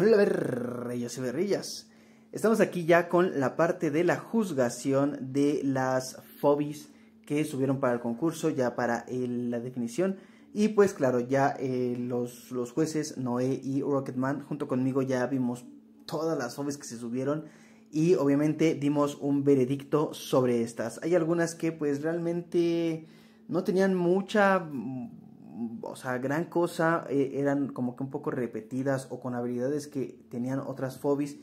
Hola, reyes y berrillas. Estamos aquí ya con la parte de la juzgación de las FOBIs que subieron para el concurso, ya para la definición. Y pues claro, ya eh, los, los, jueces Noé y Rocketman junto conmigo ya vimos todas las FOBIs que se subieron y obviamente dimos un veredicto sobre estas. Hay algunas que pues realmente no tenían mucha o sea, gran cosa, eh, eran como que un poco repetidas o con habilidades que tenían otras fobies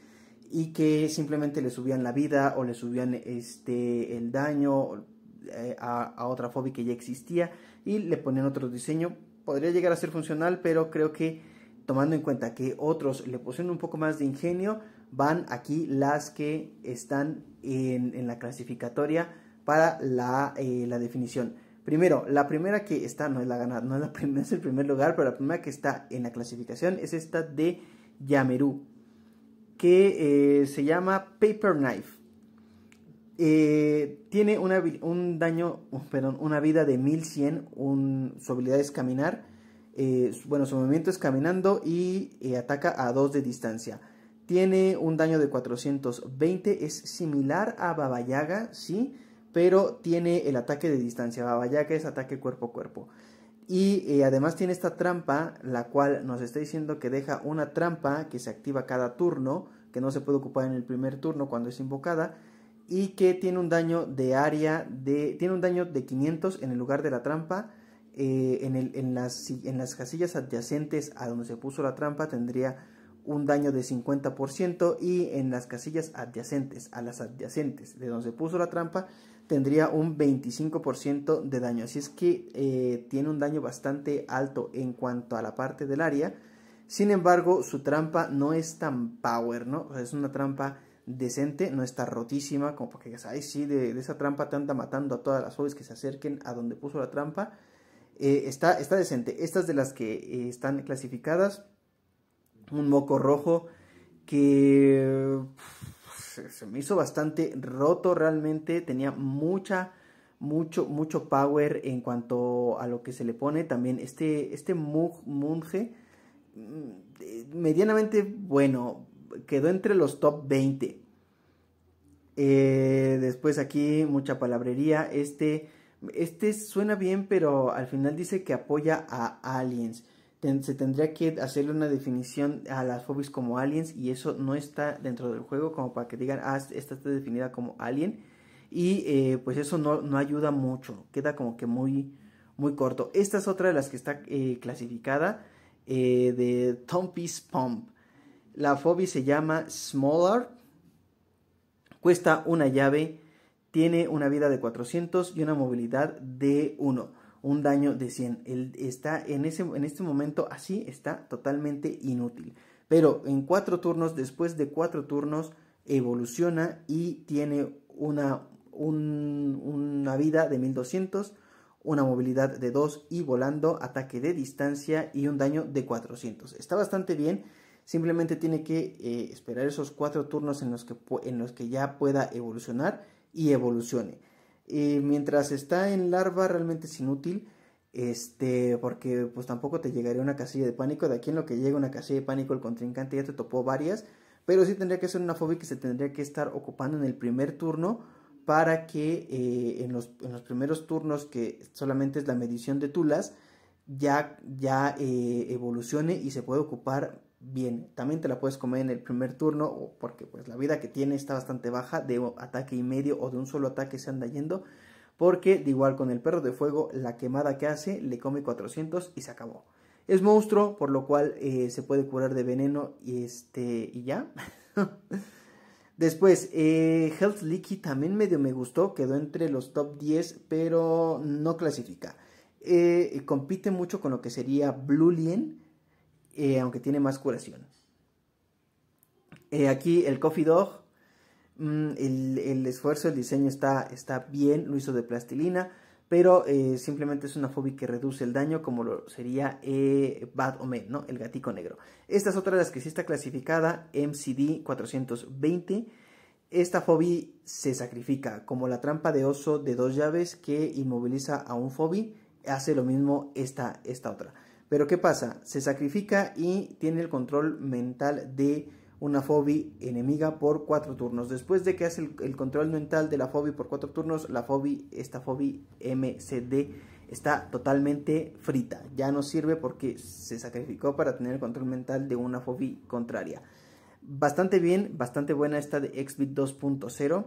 y que simplemente le subían la vida o le subían este el daño eh, a, otra fobia que ya existía y le ponían otro diseño. Podría llegar a ser funcional, pero creo que tomando en cuenta que otros le pusieron un poco más de ingenio, van aquí las que están en, la clasificatoria para la eh, definición. Primero, la primera que está, no es la ganada, no es, la primera, es el primer lugar, pero la primera que está en la clasificación es esta de Yamerú, que eh, se llama Paper Knife. Eh, tiene una, un daño, oh, perdón, una vida de 1100, su habilidad es caminar, eh, bueno, su movimiento es caminando y ataca a 2 de distancia. Tiene un daño de 420, es similar a Babayaga, ¿sí? pero tiene el ataque de distancia, vaya que es ataque cuerpo a cuerpo. Y eh, además tiene esta trampa, la cual nos está diciendo que deja una trampa que se activa cada turno, que no se puede ocupar en el primer turno cuando es invocada, y que tiene un daño de área de... tiene un daño de 500 en el lugar de la trampa, eh, en las casillas adyacentes a donde se puso la trampa tendría un daño de 50% y en las casillas adyacentes, a las adyacentes de donde puso la trampa, tendría un 25% de daño. Así es que eh, tiene un daño bastante alto en cuanto a la parte del área. Sin embargo, su trampa no es tan power, ¿no? es una trampa decente, no está rotísima, como porque, ay, sí, de, esa trampa te anda matando a todas las aves que se acerquen a donde puso la trampa. Eh, está, está decente. Estas de las que eh, están clasificadas un moco rojo que se me hizo bastante roto realmente, tenía mucha, mucho, mucho power en cuanto a lo que se le pone. También este, este Munge, mm, medianamente bueno, quedó entre los top 20. Eh, después aquí mucha palabrería, este, este suena bien, pero al final dice que apoya a aliens se tendría que hacerle una definición a las fobias como aliens y eso no está dentro del juego como para que digan, ah, esta está definida como alien y eh, pues eso no, ayuda mucho, queda como que muy, muy corto. Esta es otra de las que está eh, clasificada eh, de Tompis Pump. La fobia se llama Smaller, cuesta una llave, tiene una vida de 400 y una movilidad de 1 un daño de 100. está en, ese, en este momento así, está totalmente inútil. Pero en cuatro turnos, después de cuatro turnos, evoluciona y tiene una, una vida de 1200, una movilidad de 2 y volando, ataque de distancia y un daño de 400. Está bastante bien. Simplemente tiene que eh, esperar esos cuatro turnos en los, que, en los que ya pueda evolucionar y evolucione. Eh, mientras está en larva realmente es inútil, este, porque pues tampoco te llegaría una casilla de pánico, de aquí en lo que llega una casilla de pánico el contrincante ya te topó varias, pero sí tendría que ser una fobia que se tendría que estar ocupando en el primer turno para que eh, en, los, primeros turnos que solamente es la medición de tulas, ya, ya eh, evolucione y se puede ocupar bien. También te la puedes comer en el primer turno, porque pues la vida que tiene está bastante baja, de ataque y medio o de un solo ataque se anda yendo, porque de igual con el perro de fuego, la quemada que hace le come 400 y se acabó. Es monstruo, por lo cual eh, se puede curar de veneno y este y ya. Después, eh, Health Leaky también medio me gustó, quedó entre los top 10, pero no clasifica. Eh, compite mucho con lo que sería Blue Lien, eh, aunque tiene más curación. Eh, aquí el Coffee Dog, mm, el, esfuerzo, el diseño está, bien, lo hizo de plastilina, pero eh, simplemente es una fobia que reduce el daño, como lo sería Bad Omen, ¿no? El gatico negro. Esta es otra de las que sí está clasificada, MCD 420. Esta fobi se sacrifica, como la trampa de oso de dos llaves que inmoviliza a un fobi, hace lo mismo esta otra. Pero ¿qué pasa? Se sacrifica y tiene el control mental de una fobi enemiga por cuatro turnos. Después de que hace el, control mental de la fobi por cuatro turnos, la fobi, esta fobi MCD, está totalmente frita. Ya no sirve porque se sacrificó para tener el control mental de una fobi contraria. Bastante bien, bastante buena esta de Xbit 2.0.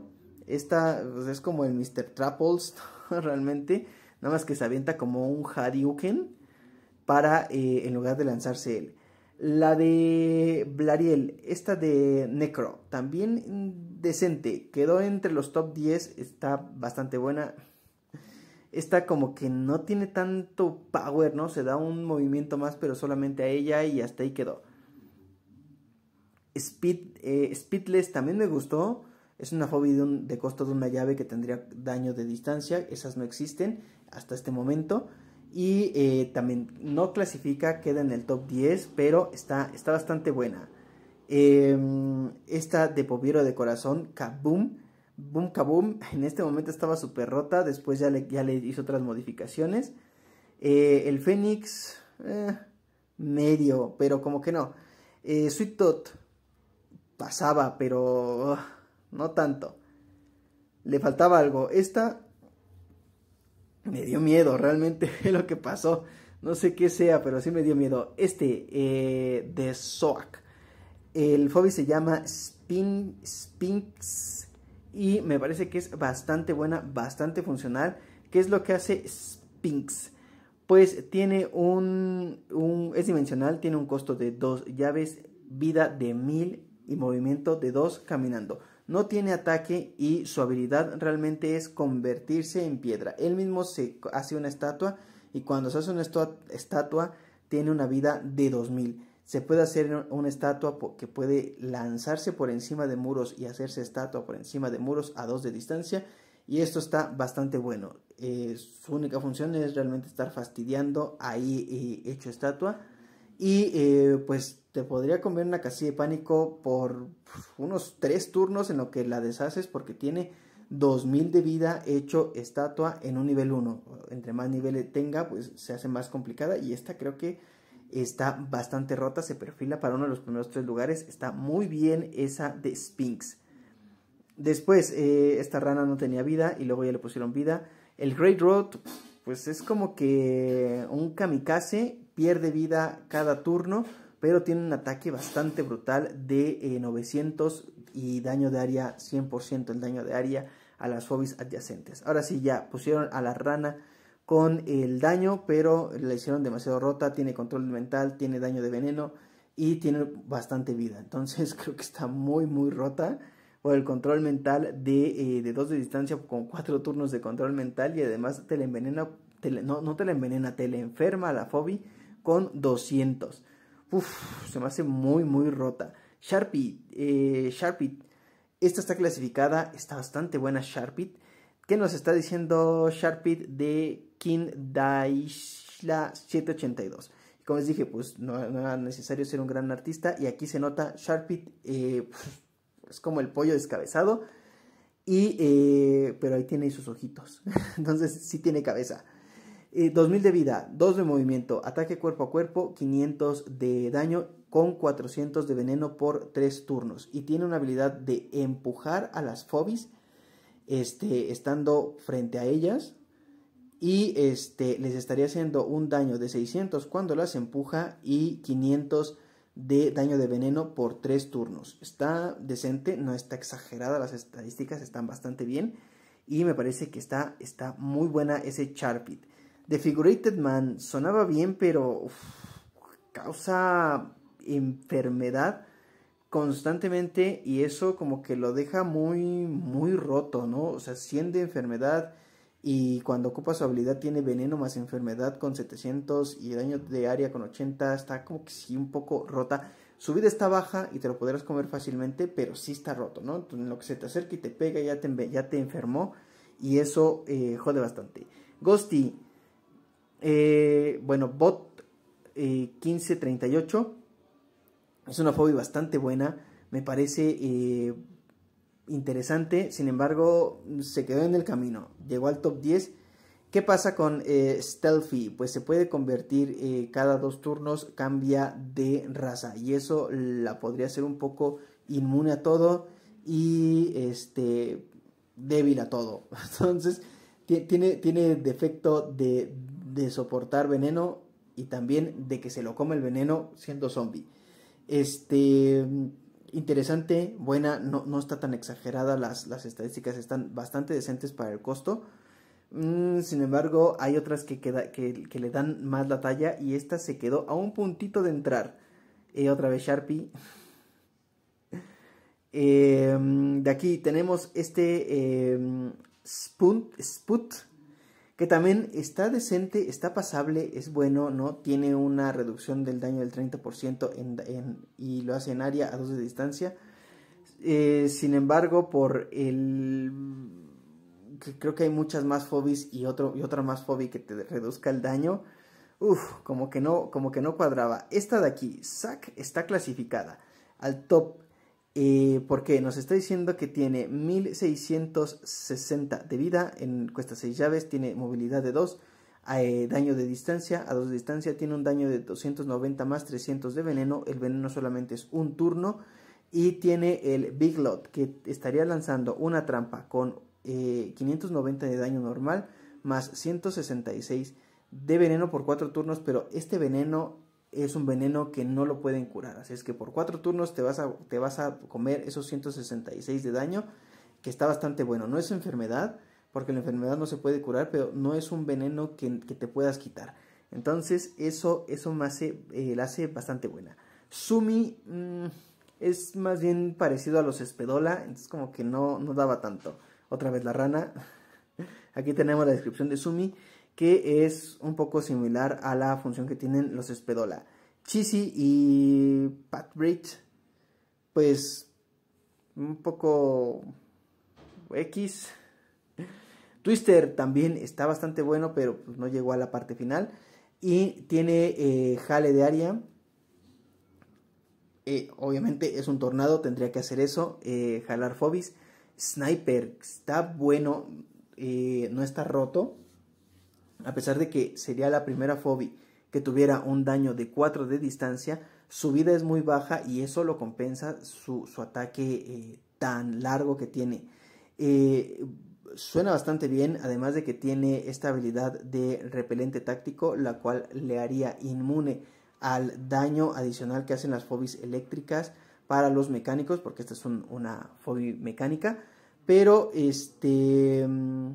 Esta pues, es como el Mr. Trapples, realmente. Nada más que se avienta como un Hadouken para eh, en lugar de lanzarse él. La de Blariel, esta de Necro, también decente, quedó entre los top 10, está bastante buena. Esta como que no tiene tanto power, ¿no? Se da un movimiento más, pero solamente a ella y hasta ahí quedó. Speed, eh, Speedless también me gustó. Es una hobby de costo de una llave que tendría daño de distancia. Esas no existen hasta este momento y eh, también no clasifica, queda en el top 10, pero está, está bastante buena. Em, esta de Pobiero de Corazón, Kaboom, Boom Kaboom, en este momento estaba súper rota, después ya le, ya le hizo otras modificaciones. Eh, el Fénix, eh, medio, pero como que no. Sweet Tot, pasaba, pero ah, no tanto. Le faltaba algo. Esta me dio miedo realmente lo que pasó. No sé qué sea, pero sí me dio miedo. Este, eh, de Soak. El Fobi se llama Spin, Spinx y me parece que es bastante buena, bastante funcional. ¿Qué es lo que hace Spinx? Pues tiene un, es dimensional, tiene un costo de dos llaves, vida de mil y movimiento de dos caminando no tiene ataque y su habilidad realmente es convertirse en piedra. Él mismo se hace una estatua y cuando se hace una estatua tiene una vida de 2000. Se puede hacer una estatua que puede lanzarse por encima de muros y hacerse estatua por encima de muros a dos de distancia. Y esto está bastante bueno. Eh, su única función es realmente estar fastidiando ahí eh, hecho estatua. Y eh, pues te podría comer una casilla de pánico por unos 3 turnos en lo que la deshaces porque tiene 2000 de vida hecho estatua en un nivel 1. Entre más niveles tenga, pues se hace más complicada y esta creo que está bastante rota, se perfila para uno de los primeros tres lugares, está muy bien esa de Sphinx. Después, eh, esta rana no tenía vida y luego ya le pusieron vida. El Great Road, pues es como que un kamikaze, pierde vida cada turno pero tiene un ataque bastante brutal de 900 eh, y daño de área 100% el daño de área a las fobis adyacentes. Ahora sí, ya pusieron a la rana con el daño, pero la hicieron demasiado rota, tiene control mental, tiene daño de veneno y tiene bastante vida. Entonces creo que está muy, muy rota por el control mental de, 2 eh, de dos de distancia con cuatro turnos de control mental y además te la envenena, no, no te la envenena, te la enferma a la fobi con 200 se me hace muy, muy rota. Sharpie, eh, Sharpie. Esta está clasificada, está bastante buena Sharpie. ¿Qué nos está diciendo Sharpie de King Daishla 782? Como les dije, pues no, era necesario ser un gran artista. Y aquí se nota Sharpie, eh, es como el pollo descabezado. Y, eh, pero ahí tiene sus ojitos. Entonces sí tiene cabeza. 2000 eh, de vida, 2 de movimiento, ataque cuerpo a cuerpo, 500 de daño con 400 de veneno por 3 turnos. Y tiene una habilidad de empujar a las fobis este, estando frente a ellas. Y este, les estaría haciendo un daño de 600 cuando las empuja y 500 de daño de veneno por 3 turnos. Está decente, no está exagerada, las estadísticas están bastante bien. Y me parece que está, está muy buena ese Charpit. Figurated Man sonaba bien, pero causa enfermedad constantemente y eso como que lo deja muy, muy roto, ¿no? O sea, siente enfermedad y cuando ocupa su habilidad tiene veneno más enfermedad con 700 y daño de área con 80, está como que sí un poco rota. Su vida está baja y te lo podrás comer fácilmente, pero sí está roto, ¿no? Entonces, lo que se te acerca y te pega ya te, ya te enfermó y eso eh, jode bastante. Ghosty, eh, bueno, Bot 1538 eh, es una fobia bastante buena, me parece eh, interesante, sin embargo se quedó en el camino, llegó al top 10. ¿Qué pasa con Stealthy? Pues se puede convertir cada dos turnos, cambia de raza y eso la podría hacer un poco inmune a todo y este débil a todo. Entonces tiene, tiene defecto de de soportar veneno y también de que se lo come el veneno siendo zombie. Este interesante, buena, no, está tan exagerada, las, estadísticas están bastante decentes para el costo. Mm, sin embargo, hay otras que, que, le dan más la talla y esta se quedó a un puntito de entrar. Eh, otra vez Sharpie. Em, de aquí tenemos este em, Sput que también está decente, está pasable, es bueno, ¿no? Tiene una reducción del daño del 30% y lo hace en área a dos de distancia. Eh, sin embargo, por el... creo que hay muchas más fobies y, y otra más fobia que te reduzca el daño. Uf, como que no, como que no cuadraba. Esta de aquí, SAC, está clasificada al top eh, porque nos está diciendo que tiene 1660 de vida, en, cuesta 6 llaves, tiene movilidad de 2, eh, daño de distancia, a 2 de distancia, tiene un daño de 290 más 300 de veneno, el veneno solamente es un turno, y tiene el Big Lot, que estaría lanzando una trampa con 590 eh, de daño normal, más 166 de veneno por 4 turnos, pero este veneno es un veneno que no lo pueden curar. Así es que por cuatro turnos te vas a, te vas a comer esos 166 de daño, que está bastante bueno. No es enfermedad, porque la enfermedad no se puede curar, pero no es un veneno que, que te puedas quitar. Entonces, eso, eso me hace, eh, la hace bastante buena. Sumi mm, es más bien parecido a los Espedola, entonces como que no, no daba tanto. Otra vez la rana. Aquí tenemos la descripción de Sumi que es un poco similar a la función que tienen los Espedola Chisi y Pat Bridge, pues un poco X. Twister también está bastante bueno, pero pues, no llegó a la parte final. Y tiene eh, jale de Aria. Eh, obviamente es un tornado, tendría que hacer eso. Eh, jalar Phobis. Sniper está bueno, no está roto a pesar de que sería la primera FOBI que tuviera un daño de 4 de distancia, su vida es muy baja y eso lo compensa su, ataque eh, tan largo que tiene. Eh, suena bastante bien, además de que tiene esta habilidad de repelente táctico, la cual le haría inmune al daño adicional que hacen las fobis eléctricas para los mecánicos, porque esta es una FOBI mecánica, pero este... Mm,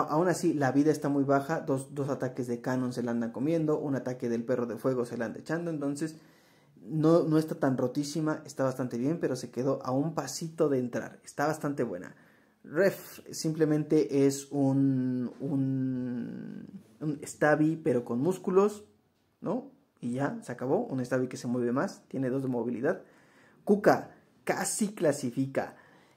aún así, la vida está muy baja. Dos, ataques de canon se la andan comiendo. Un ataque del perro de fuego se la anda echando. Entonces, no, no está tan rotísima. Está bastante bien, pero se quedó a un pasito de entrar. Está bastante buena. Ref simplemente es un, un, un stabby, pero con músculos, ¿no? Y ya, se acabó. Un stabby que se mueve más, tiene dos de movilidad. Kuka casi clasifica.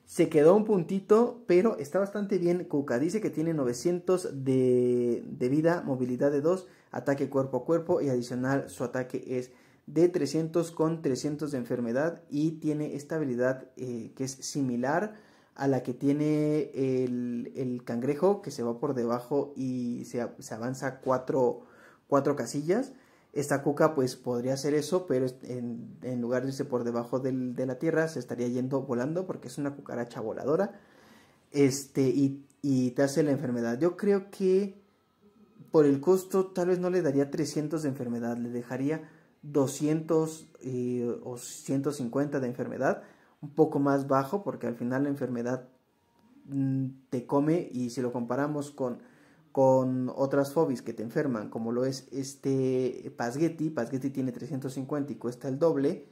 Se quedó un puntito, pero está bastante bien. Cuca dice que tiene 900 de, vida, movilidad de 2, ataque cuerpo a cuerpo y adicional su ataque es de 300 con 300 de enfermedad y tiene esta habilidad eh, que es similar a la que tiene el, cangrejo que se va por debajo y se, avanza 4 cuatro casillas. Esta cuca pues podría hacer eso, pero en, lugar de irse por debajo de la tierra se estaría yendo volando porque es una cucaracha voladora. Este, y, y te hace la enfermedad. Yo creo que por el costo tal vez no le daría 300 de enfermedad, le dejaría 200 eh, o 150 de enfermedad, un poco más bajo porque al final la enfermedad mm, te come y si lo comparamos con con otras fobies que te enferman, como lo es este Pasgetti, Pasgetti tiene 350 y cuesta el doble,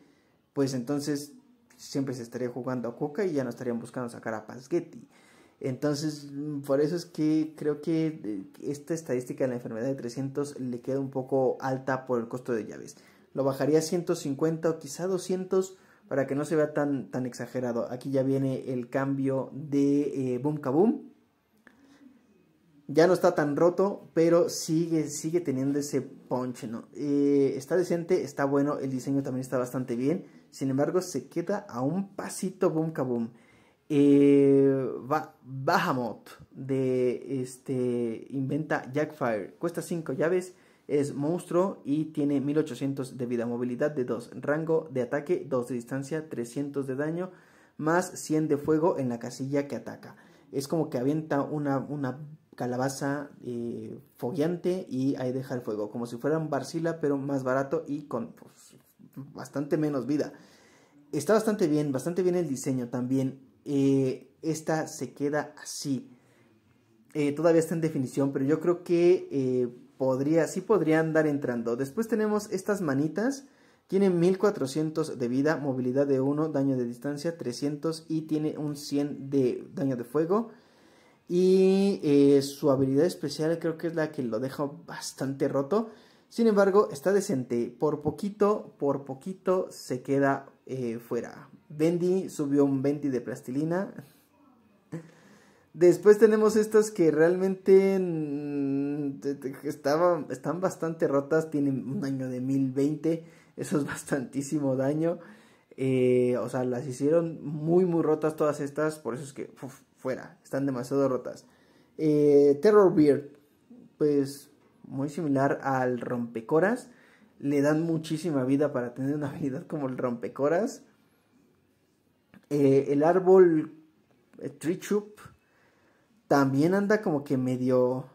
pues entonces siempre se estaría jugando a coca y ya no estarían buscando sacar a Pasgetti. Entonces, por eso es que creo que eh, esta estadística de la enfermedad de 300 le queda un poco alta por el costo de llaves. Lo bajaría a 150 o quizá 200 para que no se vea tan, tan exagerado. Aquí ya viene el cambio de eh, Boom Kaboom ya no está tan roto, pero sigue, sigue teniendo ese ponche, ¿no? Eh, está decente, está bueno, el diseño también está bastante bien. Sin embargo, se queda a un pasito boom kaboom. Eh, de este inventa Jackfire. Cuesta 5 llaves, es monstruo y tiene 1800 de vida, movilidad de 2, rango de ataque 2 de distancia, 300 de daño, más 100 de fuego en la casilla que ataca. Es como que avienta una, una calabaza eh, fogueante y ahí deja el fuego, como si fuera un barcila pero más barato y con pues, bastante menos vida. Está bastante bien, bastante bien el diseño también. Eh, esta se queda así. Eh, todavía está en definición, pero yo creo que eh, podría, sí podría andar entrando. Después tenemos estas manitas. Tienen 1400 de vida, movilidad de 1, daño de distancia 300 y tiene un 100 de daño de fuego. Y eh, su habilidad especial creo que es la que lo deja bastante roto. Sin embargo, está decente. Por poquito, por poquito se queda eh, fuera. Bendy subió un Bendy de plastilina. Después tenemos estas que realmente mm, estaban, están bastante rotas. Tienen un año de 1020. Eso es bastantísimo daño. Eh, o sea, las hicieron muy, muy rotas todas estas. Por eso es que fuera, están demasiado rotas. Eh, Terror Beard, pues muy similar al Rompecoras, le dan muchísima vida para tener una habilidad como el Rompecoras. Eh, el árbol eh, también anda como que medio,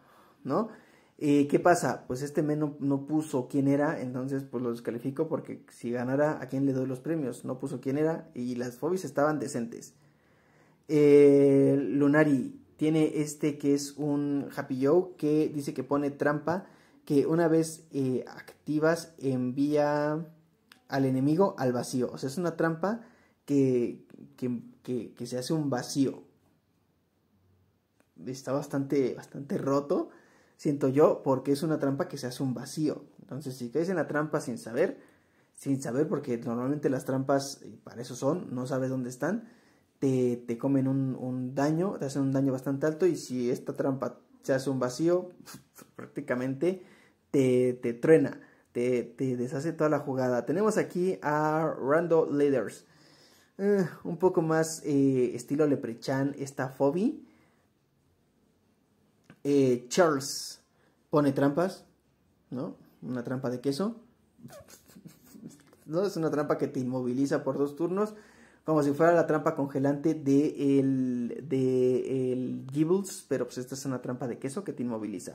¿no? ¿Qué pasa? Pues este men no, puso quién era, entonces pues lo descalifico porque si ganara, ¿a quién le doy los premios? No puso quién era y las fobies estaban decentes. Eh, Lunari tiene este que es un Happy Joe que dice que pone trampa que una vez eh, activas envía al enemigo al vacío. O sea, es una trampa que, que, se hace un vacío. Está bastante, bastante roto, siento yo, porque es una trampa que se hace un vacío. Entonces, si caes en la trampa sin saber, sin saber, porque normalmente las trampas eh, para eso son, no sabes dónde están te, comen un, daño, te hacen un daño bastante alto y si esta trampa se hace un vacío, prácticamente te, te truena, te, deshace toda la jugada. Tenemos aquí a Randall Leaders. Eh, un poco más eh, estilo Leprechan, esta Phoebe. Eh, Charles pone trampas, ¿no? Una trampa de queso. no, es una trampa que te inmoviliza por dos turnos como si fuera la trampa congelante de el, de el Gibbles, pero pues esta es una trampa de queso que te inmoviliza.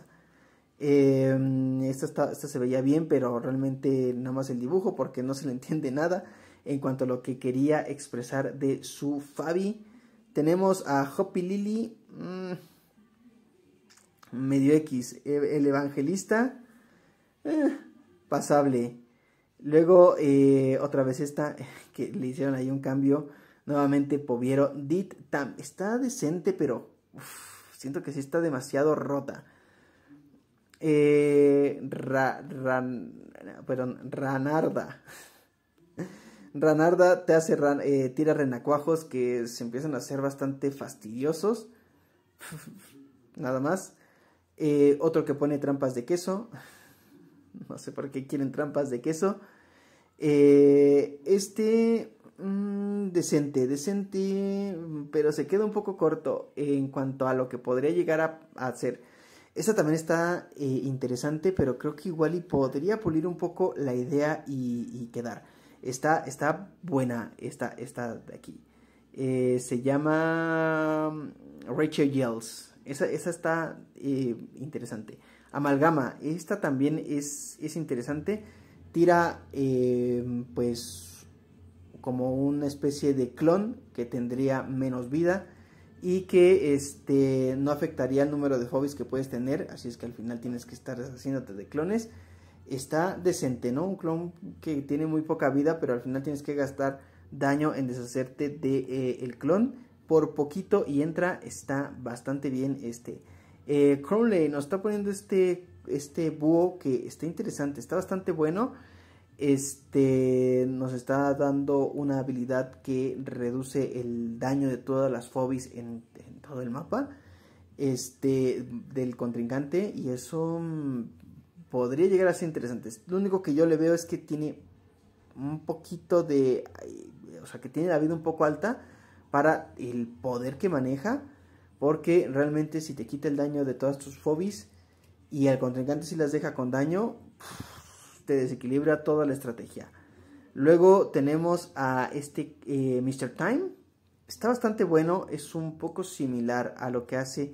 Em, esta, se veía bien, pero realmente nada más el dibujo porque no se le entiende nada en cuanto a lo que quería expresar de su Fabi. Tenemos a Hoppy Lily, mm, medio X, e, el evangelista, eh, pasable. Luego, eh, otra vez esta, que le hicieron ahí un cambio. Nuevamente, Poviero, Dit Tam. Está decente, pero siento que sí está demasiado rota. Eh, perdón, Ranarda. Ranarda te hace eh, tira renacuajos que se empiezan a hacer bastante fastidiosos. Nada más. Eh, otro que pone trampas de queso. No sé por qué quieren trampas de queso. Eh, este, mm, decente, decente, pero se queda un poco corto en cuanto a lo que podría llegar a, hacer. Esta también está eh, interesante, pero creo que igual y podría pulir un poco la idea y, quedar. Está, está buena esta, esta de aquí. Eh, se llama mm, Rachel Yells. Esa, esa está interesante. Amalgama, esta también es, es interesante, tira eh, pues como una especie de clon que tendría menos vida y que este, no afectaría el número de hobbies que puedes tener, así es que al final tienes que estar deshaciéndote de clones. Está decente, ¿no? Un clon que tiene muy poca vida, pero al final tienes que gastar daño en deshacerte del de, eh, el clon por poquito y entra, está bastante bien este. Eh, Crowley nos está poniendo este, este búho que está interesante, está bastante bueno. Este nos está dando una habilidad que reduce el daño de todas las fobis en, todo el mapa este, del contrincante y eso mm, podría llegar a ser interesante. Lo único que yo le veo es que tiene un poquito de, o sea, que tiene la vida un poco alta para el poder que maneja porque realmente si te quita el daño de todas tus fobis y al contrincante si las deja con daño, te desequilibra toda la estrategia. Luego tenemos a este eh, Mr. Time. Está bastante bueno, es un poco similar a lo que hace,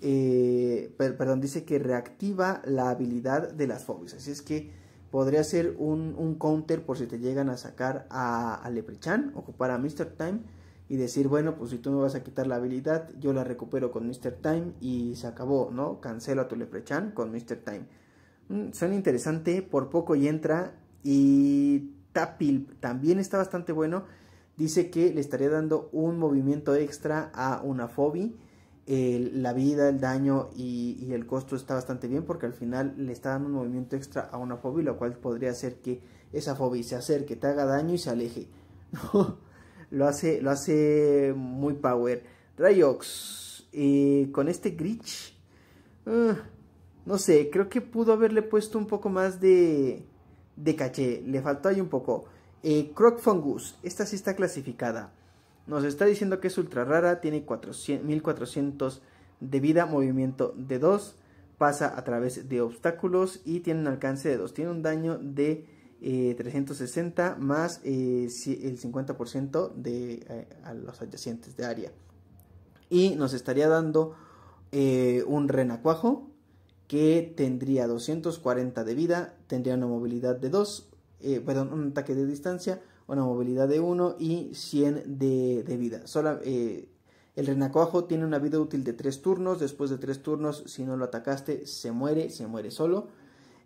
eh, perdón, dice que reactiva la habilidad de las fobis Así es que podría ser un, counter por si te llegan a sacar a, Leprechan, o ocupar a Mr. Time y decir, bueno, pues si tú me vas a quitar la habilidad, yo la recupero con Mr. Time y se acabó, ¿no? Cancelo a tu Leprechan con Mr. Time. Mm, suena interesante, por poco y entra. Y Tapil también está bastante bueno. Dice que le estaría dando un movimiento extra a una Fobi. la vida, el daño y, el costo está bastante bien porque al final le está dando un movimiento extra a una Fobi, lo cual podría hacer que esa Fobi se acerque, te haga daño y se aleje. lo hace, lo hace muy power. Rayox, con este glitch ah, no sé, creo que pudo haberle puesto un poco más de, de caché, le faltó ahí un poco. Eh, Croc Fungus, esta sí está clasificada. Nos está diciendo que es ultra rara, tiene 1400 de vida, movimiento de 2, pasa a través de obstáculos y tiene un alcance de 2, tiene un daño de 360 eh, más eh, el 50% de eh, a los adyacentes de área. Y nos estaría dando un renacuajo que tendría 240 de vida, tendría una movilidad de 2, perdón, un ataque de distancia, una movilidad de 1 y 100 de, vida. Solo, el renacuajo tiene una vida útil de 3 turnos, después de 3 turnos si no lo atacaste se muere, se muere solo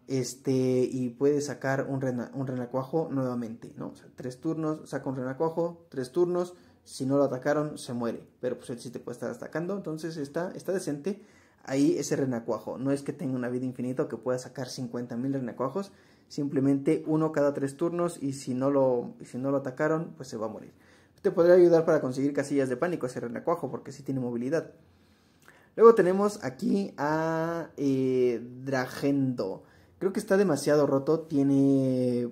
este, y puede sacar un, renacuajo nuevamente, ¿no? tres turnos, saca un renacuajo, tres turnos, si no lo atacaron, se muere, pero pues él sí te puede estar atacando, entonces está, está decente ahí ese renacuajo, no es que tenga una vida infinita o que pueda sacar 50.000 renacuajos, simplemente uno cada tres turnos y si no lo, si no lo atacaron, pues se va a morir. Te podría ayudar para conseguir casillas de pánico ese renacuajo, porque sí tiene movilidad. Luego tenemos aquí a eh, Dragendo. Creo que está demasiado roto. Tiene.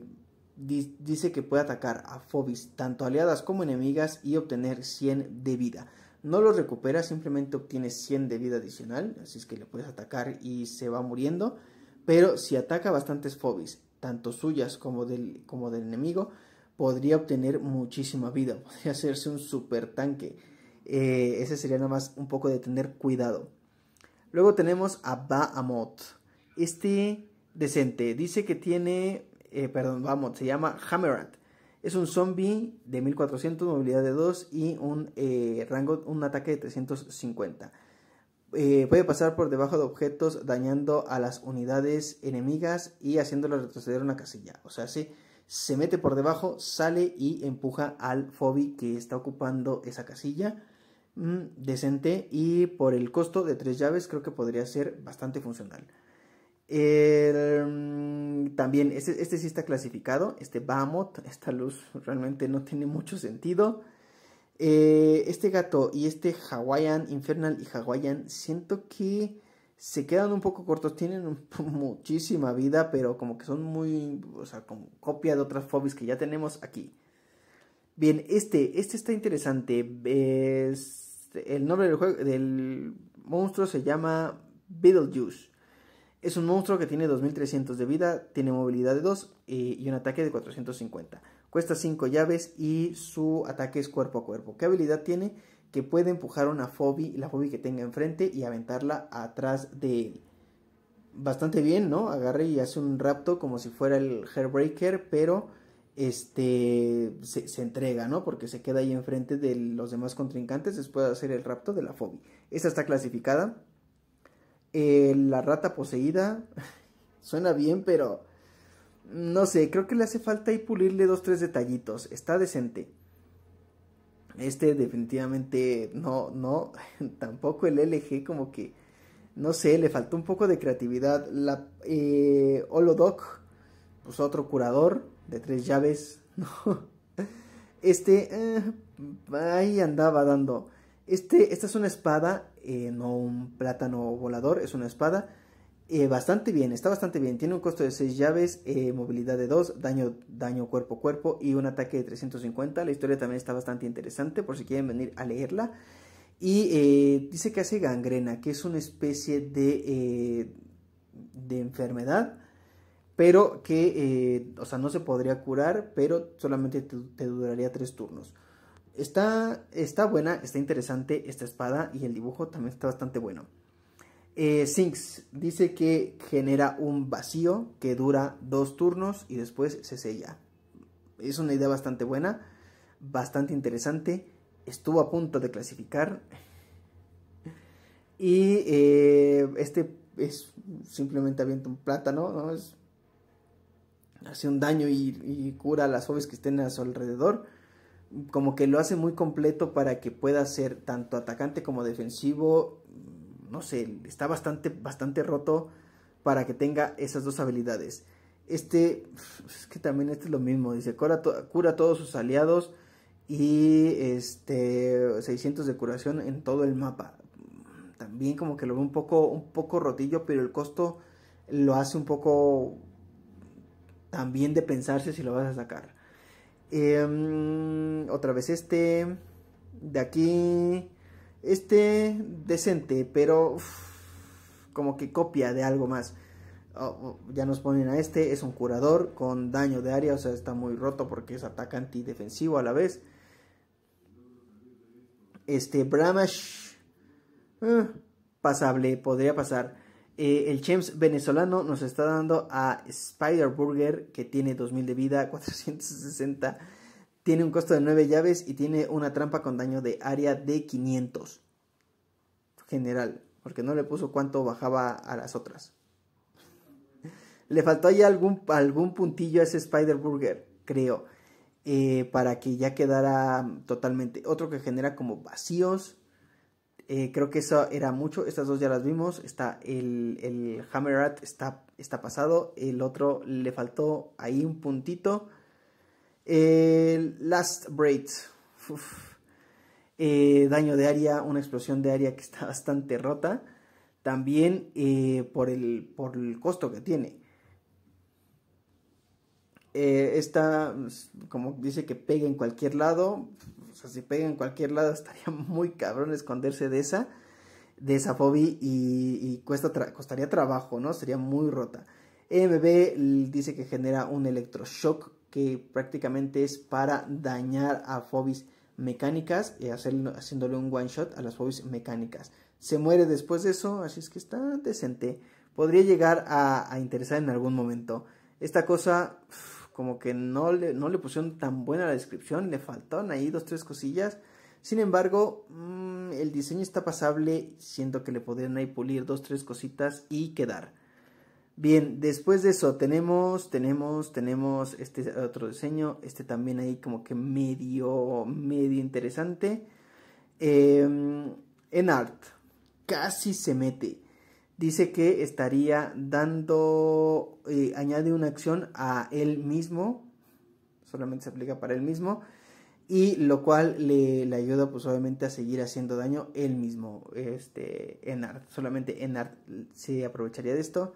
dice que puede atacar a Phobis, tanto aliadas como enemigas, y obtener 100 de vida. No lo recupera, simplemente obtiene 100 de vida adicional. Así es que le puedes atacar y se va muriendo. Pero si ataca bastantes Phobis, tanto suyas como del, como del enemigo, podría obtener muchísima vida. Podría hacerse un super tanque. Eh, ese sería nada más un poco de tener cuidado. Luego tenemos a baamot Este decente. Dice que tiene, eh, perdón, vamos, se llama Hammerant. Es un zombie de 1400, movilidad de 2 y un eh, rango, un ataque de 350. Eh, puede pasar por debajo de objetos dañando a las unidades enemigas y haciéndolo retroceder una casilla. O sea, se mete por debajo, sale y empuja al Fobi que está ocupando esa casilla. Mm, decente y por el costo de tres llaves creo que podría ser bastante funcional. Mm, también, este, este sí está clasificado, este bamot esta luz realmente no tiene mucho sentido. Eh, este gato y este Hawaiian, Infernal y Hawaiian, siento que se quedan un poco cortos, tienen muchísima vida, pero como que son muy, o sea, como copia de otras Fobis que ya tenemos aquí. Bien, este, este está interesante. el nombre del, juego, del monstruo se llama Beetlejuice. Es un monstruo que tiene 2300 de vida, tiene movilidad de 2 eh, y un ataque de 450. Cuesta 5 llaves y su ataque es cuerpo a cuerpo. ¿Qué habilidad tiene? Que puede empujar una fobi, la fobi que tenga enfrente y aventarla atrás de él. Bastante bien, ¿no? Agarre y hace un rapto como si fuera el Hairbreaker, pero este se, entrega, ¿no? Porque se queda ahí enfrente de los demás contrincantes después de hacer el rapto de la fobi. Esta está clasificada eh, la rata poseída. Suena bien, pero. No sé, creo que le hace falta ahí pulirle dos, tres detallitos. Está decente. Este definitivamente no, no. Tampoco el LG como que. No sé, le faltó un poco de creatividad. La eh, Holodoc, pues otro curador de tres llaves. No. Este, eh, ahí andaba dando. Este, esta es una espada eh, no un plátano volador, es una espada. Eh, bastante bien, está bastante bien. Tiene un costo de 6 llaves, eh, movilidad de 2, daño, daño cuerpo a cuerpo y un ataque de 350. La historia también está bastante interesante por si quieren venir a leerla. Y dice que hace gangrena, que es una especie de, enfermedad pero que, o sea, no se podría curar, pero solamente te, te duraría 3 turnos. Está, está buena, está interesante esta espada y el dibujo también está bastante bueno. Eh, Sinks dice que genera un vacío que dura dos turnos y después se sella. Es una idea bastante buena, bastante interesante. Estuvo a punto de clasificar. Y eh, este es simplemente avienta un plátano, ¿no? hace un daño y, cura a las aves que estén a su alrededor como que lo hace muy completo para que pueda ser tanto atacante como defensivo. No sé, está bastante, bastante roto para que tenga esas dos habilidades. Este, es que también este es lo mismo, dice, cura, cura a todos sus aliados y este 600 de curación en todo el mapa. También como que lo ve un poco, un poco rotillo, pero el costo lo hace un poco también de pensarse si lo vas a sacar. Em, otra vez este. De aquí. Este decente, pero como que copia de algo más. Oh, oh, ya nos ponen a este, es un curador con daño de área, o sea, está muy roto porque es atacante y defensivo a la vez. Este Bramash eh, pasable, podría pasar. Eh, el Chems venezolano nos está dando a Spider Burger, que tiene 2000 de vida, 460. Tiene un costo de 9 llaves y tiene una trampa con daño de área de 500. General, porque no le puso cuánto bajaba a las otras. Le faltó ya algún, algún puntillo a ese Spider Burger, creo. Eh, para que ya quedara totalmente. Otro que genera como vacíos. Eh, creo que eso era mucho. Estas dos ya las vimos. Está el, el Hammer Rat está, está pasado. El otro le faltó ahí un puntito. El Last Braid. Eh, daño de área, una explosión de área que está bastante rota. También eh, por, el, por el costo que tiene. esta, pues, como dice que pega en cualquier lado, sea, si pega en cualquier lado estaría muy cabrón esconderse de esa, de esa fobia y, cuesta costaría trabajo, ¿no? Sería muy rota. EMB dice que genera un electroshock que prácticamente es para dañar a fobis mecánicas y haciéndole un one shot a las fobis mecánicas. Se muere después de eso, así es que está decente. Podría llegar a, interesar en algún momento. Esta cosa como que no le, no le pusieron tan buena la descripción, le faltaron ahí dos, tres cosillas. Sin embargo, mm, el diseño está pasable, siento que le podrían ahí pulir dos, tres cositas y quedar. Bien, después de eso tenemos, tenemos, tenemos este otro diseño, este también ahí como que medio, medio interesante. Em, en art, casi se mete dice que estaría dando, eh, añade una acción a él mismo, solamente se aplica para él mismo, y lo cual le, ayuda pues obviamente a seguir haciendo daño él mismo, este, en art, solamente en art se aprovecharía de esto.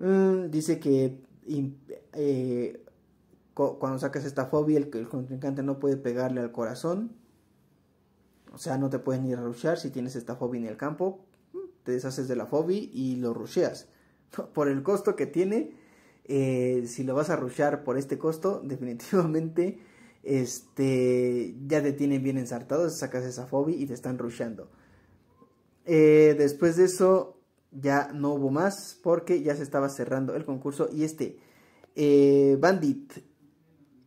Mm, dice que eh, cuando sacas esta fobia, el, el, contrincante no puede pegarle al corazón. O sea, no te pueden ir a rushar si tienes esta fobia en el campo te deshaces de la FOBI y lo rusheas. Por el costo que tiene, eh, si lo vas a rushear por este costo, definitivamente este, ya te tienen bien ensartado, sacas esa FOBI y te están rusheando. Eh, después de eso ya no hubo más porque ya se estaba cerrando el concurso y este eh, Bandit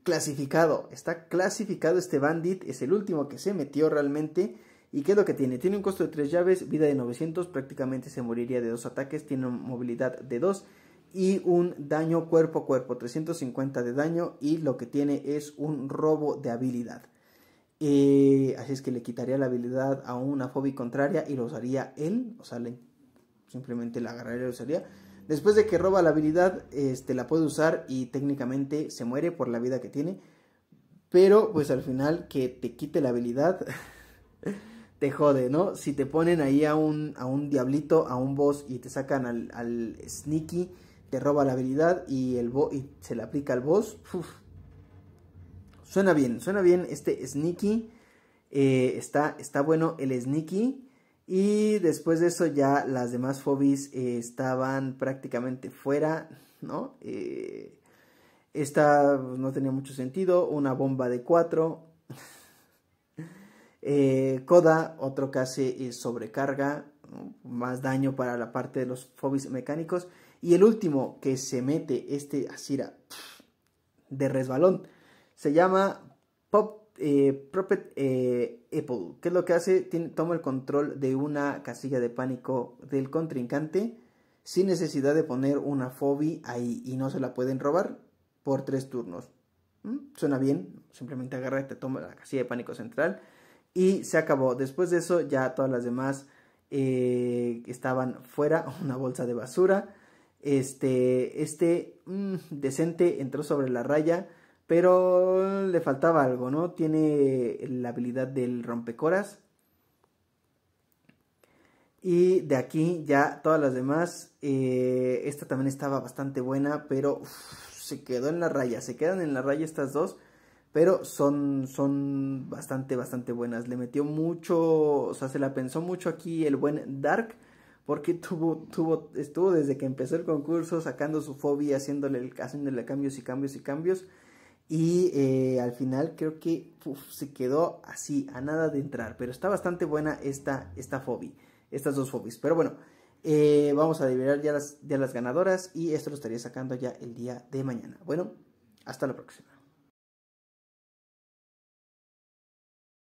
clasificado, está clasificado este Bandit, es el último que se metió realmente ¿Y qué es lo que tiene? Tiene un costo de 3 llaves, vida de 900, prácticamente se moriría de 2 ataques, tiene movilidad de 2 y un daño cuerpo a cuerpo, 350 de daño y lo que tiene es un robo de habilidad. Eh, así es que le quitaría la habilidad a una fobia contraria y lo usaría él, o sea, simplemente la agarraría y lo usaría. Después de que roba la habilidad, este, la puede usar y técnicamente se muere por la vida que tiene. Pero pues al final que te quite la habilidad te jode, ¿no? Si te ponen ahí a un, a un diablito, a un boss y te sacan al, sneaky, te roba la habilidad y, el se le aplica al boss. Suena bien, suena bien este sneaky. Eh, está, está bueno el sneaky. Y después de eso ya las demás fobis eh, estaban prácticamente fuera, ¿no? Eh, esta no tenía mucho sentido. Una bomba de cuatro. Eh, Coda, otro que hace eh, sobrecarga, más daño para la parte de los fobis mecánicos. Y el último que se mete, este Asira, de resbalón, se llama Pop eh, Apple. ¿Qué es lo que hace? toma el control de una casilla de pánico del contrincante sin necesidad de poner una fobi ahí y no se la pueden robar por tres turnos. ¿Mm? Suena bien, simplemente agarra y te toma la casilla de pánico central y se acabó. Después de eso ya todas las demás eh, estaban fuera, una bolsa de basura. Este, este mm, decente entró sobre la raya, pero le faltaba algo, ¿no? Tiene la habilidad del rompecoras. Y de aquí ya todas las demás, eh, esta también estaba bastante buena, pero se quedó en la raya, se quedan en la raya estas dos pero son, son bastante, bastante buenas. Le metió mucho, o sea, se la pensó mucho aquí el buen Dark, porque tuvo, tuvo, estuvo desde que empezó el concurso sacando su fobia, haciéndole, el, haciéndole cambios y cambios y cambios. Y eh, al final creo que se quedó así, a nada de entrar. Pero está bastante buena esta, esta fobia, estas dos fobias. Pero bueno, eh, vamos a liberar ya las, las ganadoras y esto lo estaría sacando ya el día de mañana. Bueno, hasta la próxima.